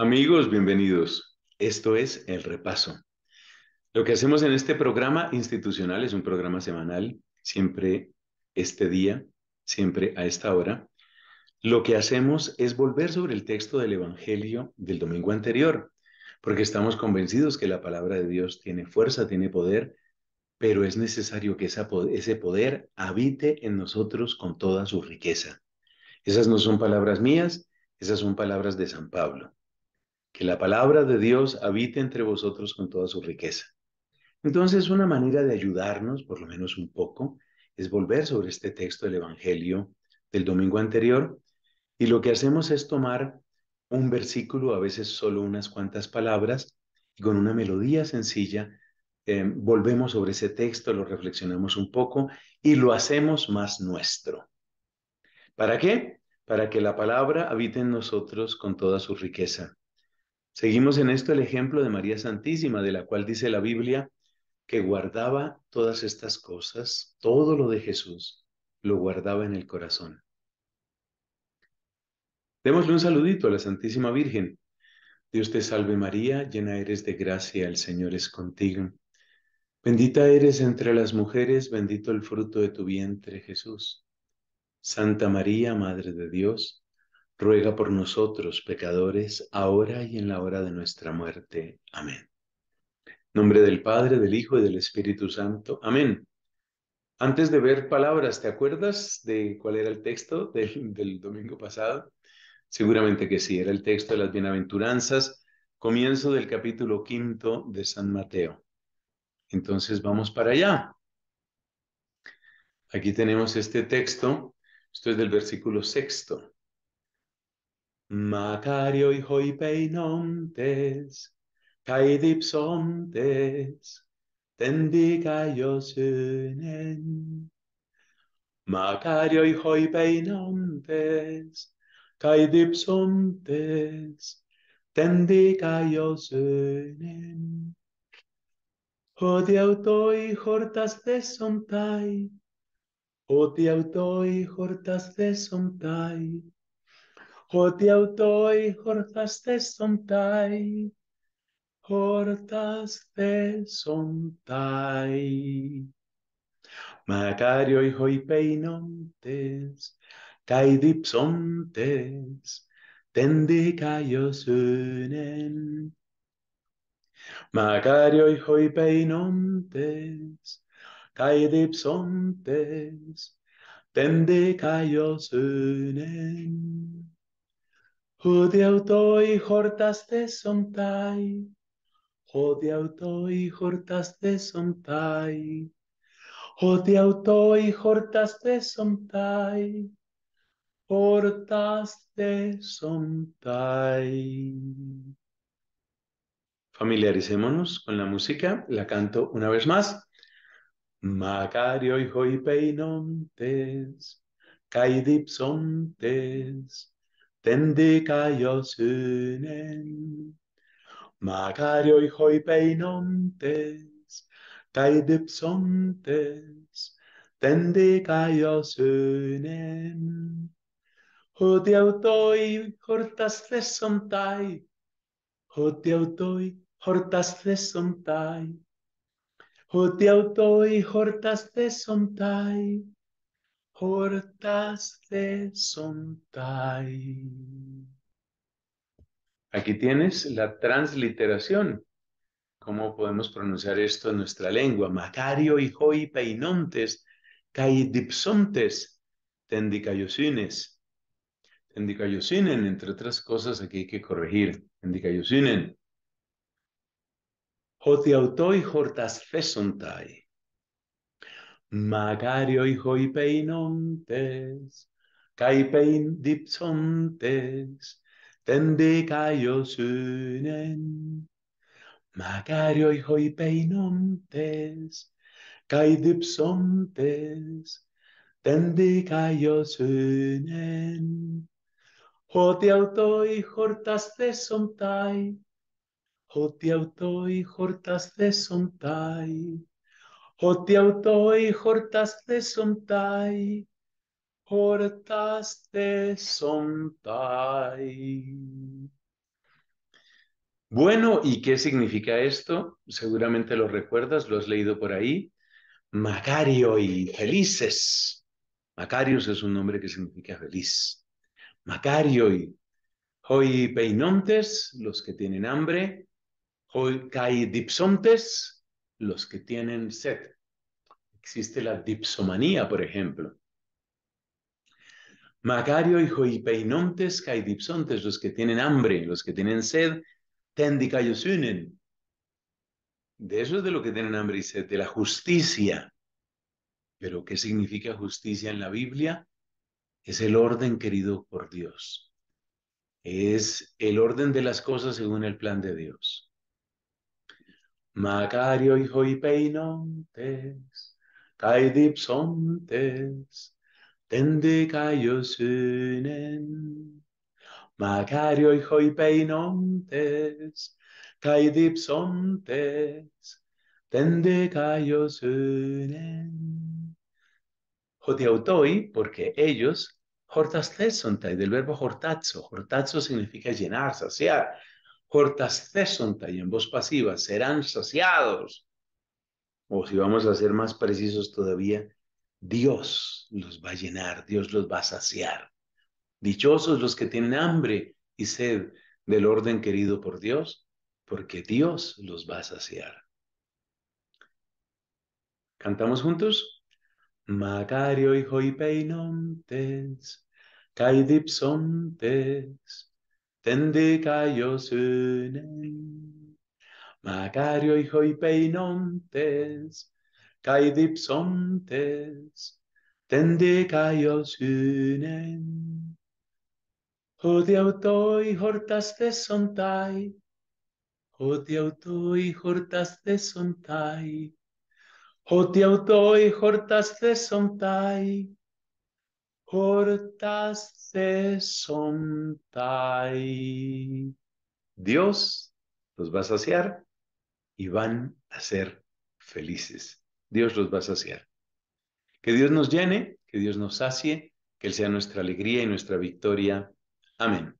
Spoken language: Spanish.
Amigos, bienvenidos. Esto es El Repaso. Lo que hacemos en este programa institucional es un programa semanal, siempre este día, siempre a esta hora. Lo que hacemos es volver sobre el texto del Evangelio del domingo anterior, porque estamos convencidos que la palabra de Dios tiene fuerza, tiene poder, pero es necesario que ese poder habite en nosotros con toda su riqueza. Esas no son palabras mías, esas son palabras de San Pablo que la palabra de Dios habite entre vosotros con toda su riqueza. Entonces, una manera de ayudarnos, por lo menos un poco, es volver sobre este texto del Evangelio del domingo anterior y lo que hacemos es tomar un versículo, a veces solo unas cuantas palabras, y con una melodía sencilla eh, volvemos sobre ese texto, lo reflexionamos un poco y lo hacemos más nuestro. ¿Para qué? Para que la palabra habite en nosotros con toda su riqueza. Seguimos en esto el ejemplo de María Santísima, de la cual dice la Biblia que guardaba todas estas cosas, todo lo de Jesús, lo guardaba en el corazón. Démosle un saludito a la Santísima Virgen. Dios te salve María, llena eres de gracia, el Señor es contigo. Bendita eres entre las mujeres, bendito el fruto de tu vientre, Jesús. Santa María, Madre de Dios, ruega por nosotros pecadores, ahora y en la hora de nuestra muerte. Amén. nombre del Padre, del Hijo y del Espíritu Santo. Amén. Antes de ver palabras, ¿te acuerdas de cuál era el texto del, del domingo pasado? Seguramente que sí, era el texto de las bienaventuranzas, comienzo del capítulo quinto de San Mateo. Entonces vamos para allá. Aquí tenemos este texto, esto es del versículo sexto. Makarioi hijo y peinontes cae dipsontes tendica yo sunen Macario hijo y peinontes cae dipsontes tendica yo sunen O de hortas de O de hortas de Hoti autoi hortas te sontai, hortas te sontai. Macarioi hoi peinontes, kai dipsontes, tendicaios unen. Macarioi hoy peinontes, kai tende tendicaios unen y hortas de somtai. Jodiautoi hortas de somtai. y hortas de somtai. Hortas de somtai. Familiaricémonos con la música. La canto una vez más. Macario y peinontes, Caidipsontes. stende caios unen. Magarioi hoi peinontes, cae dipsontes, stende caios unen. Hodi autoi hortas lesontai, hodi autoi hortas lesontai, hodi autoi hortas lesontai, autoi hortas lesontai, hortas de Aquí tienes la transliteración. ¿Cómo podemos pronunciar esto en nuestra lengua? Macario y hoi peinontes, caidipsontes, tendicayosines. Tendicayosinen, entre otras cosas, aquí hay que corregir. Tendicayosinen. Jotiautoi hortas fesontai. Macario hijo y peinontes, cae pein dipsontes, tende cayo su nen. Macario hijo y peinontes, cae dipsontes, tende cayo su nen. Ho te auto y jortas de son toi, hortas son tai. Bueno, ¿y qué significa esto? Seguramente lo recuerdas, lo has leído por ahí. Macario y felices. Macarios es un nombre que significa feliz. Macario y hoy peinontes, los que tienen hambre. Hoy dipsontes los que tienen sed. Existe la dipsomanía, por ejemplo. Macario y joipeinontes caidipsontes, los que tienen hambre, los que tienen sed, unen. De eso es de lo que tienen hambre y sed, de la justicia. Pero ¿qué significa justicia en la Biblia? Es el orden querido por Dios. Es el orden de las cosas según el plan de Dios. Macario, hijo y peinontes, kai tende sunen. Macario, hijo y peinontes, kai dipsontes, tende sunen. toi porque ellos, son. y del verbo jortazo. Jortazo significa llenar, saciar cortas cesonta y en voz pasiva, serán saciados. O si vamos a ser más precisos todavía, Dios los va a llenar, Dios los va a saciar. Dichosos los que tienen hambre y sed del orden querido por Dios, porque Dios los va a saciar. ¿Cantamos juntos? Macario y peinontes, caidipsontes, Bendita yo sune. Magarioi hijo peinontes, cae dipsontes, tende cayo sunen. O de hortas desontai, sontai, o de hortas desontai, sontai, o de hortas desontai, hortas sontai, Dios los va a saciar y van a ser felices. Dios los va a saciar. Que Dios nos llene, que Dios nos sacie, que Él sea nuestra alegría y nuestra victoria. Amén.